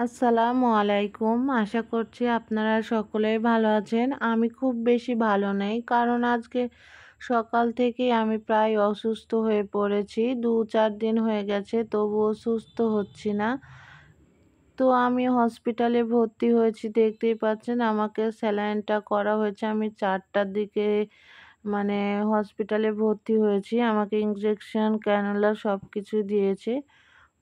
আসসালামু আলাইকুম আশা করছি আপনারা সকলে ভালো আছেন আমি খুব বেশি ভালো নেই কারণ আজকে সকাল থেকে আমি প্রায় অসুস্থ হয়ে পড়েছি দু চার দিন হয়ে গেছে তবুও সুস্থ হচ্ছি না তো আমি হসপিটালে ভর্তি হয়েছি দেখতেই পাচ্ছেন আমাকে স্যালাইনটা করা হয়েছে আমি চারটার দিকে মানে হসপিটালে ভর্তি হয়েছি আমাকে ইঞ্জেকশন ক্যানোলা সব কিছু দিয়েছে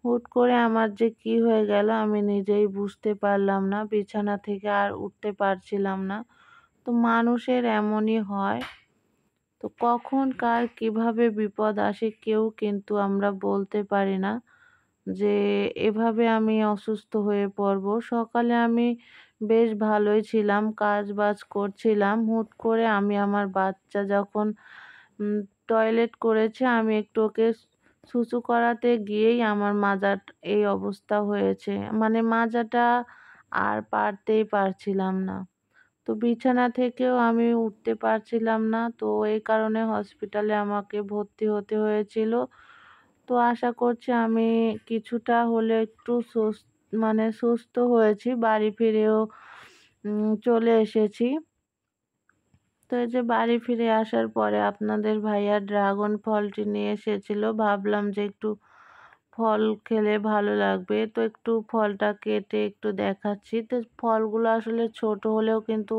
হুট করে আমার যে কি হয়ে গেল আমি নিজেই বুঝতে পারলাম না বিছানা থেকে আর উঠতে পারছিলাম না তো মানুষের এমনই হয় তো কখন কার কিভাবে বিপদ আসে কেউ কিন্তু আমরা বলতে পারি না যে এভাবে আমি অসুস্থ হয়ে পড়ব সকালে আমি বেশ ভালোই ছিলাম কাজ বাজ করছিলাম হুট করে আমি আমার বাচ্চা যখন টয়লেট করেছে আমি একটু ওকে ছুঁচু করাতে গিয়েই আমার মাজার এই অবস্থা হয়েছে মানে মাজাটা আর পারতেই পারছিলাম না তো বিছানা থেকেও আমি উঠতে পারছিলাম না তো এই কারণে হসপিটালে আমাকে ভর্তি হতে হয়েছিল তো আশা করছি আমি কিছুটা হলে একটু সুস্থ মানে সুস্থ হয়েছি বাড়ি ফিরেও চলে এসেছি তো এই যে বাড়ি ফিরে আসার পরে আপনাদের ভাইয়া ড্রাগন ফলটি নিয়ে এসেছিল ভাবলাম যে একটু ফল খেলে ভালো লাগবে তো একটু ফলটা কেটে একটু দেখাচ্ছি তো ফলগুলো আসলে ছোট হলেও কিন্তু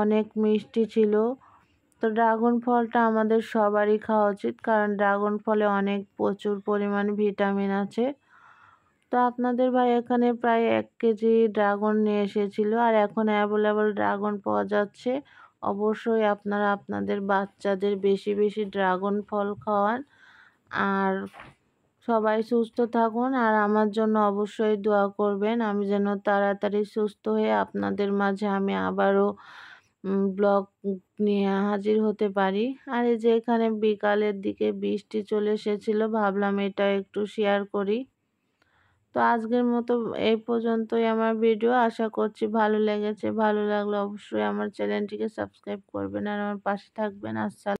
অনেক মিষ্টি ছিল তো ড্রাগন ফলটা আমাদের সবারই খাওয়া উচিত কারণ ড্রাগন ফলে অনেক প্রচুর পরিমাণ ভিটামিন আছে তো আপনাদের ভাই এখানে প্রায় এক কেজি ড্রাগন নিয়ে এসেছিলো আর এখন অ্যাভেলেবল ড্রাগন পাওয়া যাচ্ছে অবশ্যই আপনারা আপনাদের বাচ্চাদের বেশি বেশি ড্রাগন ফল খাওয়ান আর সবাই সুস্থ থাকুন আর আমার জন্য অবশ্যই দোয়া করবেন আমি যেন তাড়াতাড়ি সুস্থ হয়ে আপনাদের মাঝে আমি আবারও ব্লগ নিয়ে হাজির হতে পারি আর এই যে এখানে বিকালের দিকে বৃষ্টি চলে এসেছিলো ভাবলাম এটা একটু শেয়ার করি তো আজকের মতো এই পর্যন্তই আমার ভিডিও আশা করছি ভালো লেগেছে ভালো লাগলে অবশ্যই আমার চ্যানেলটিকে সাবস্ক্রাইব করবেন আর আমার পাশে থাকবেন আসসালাম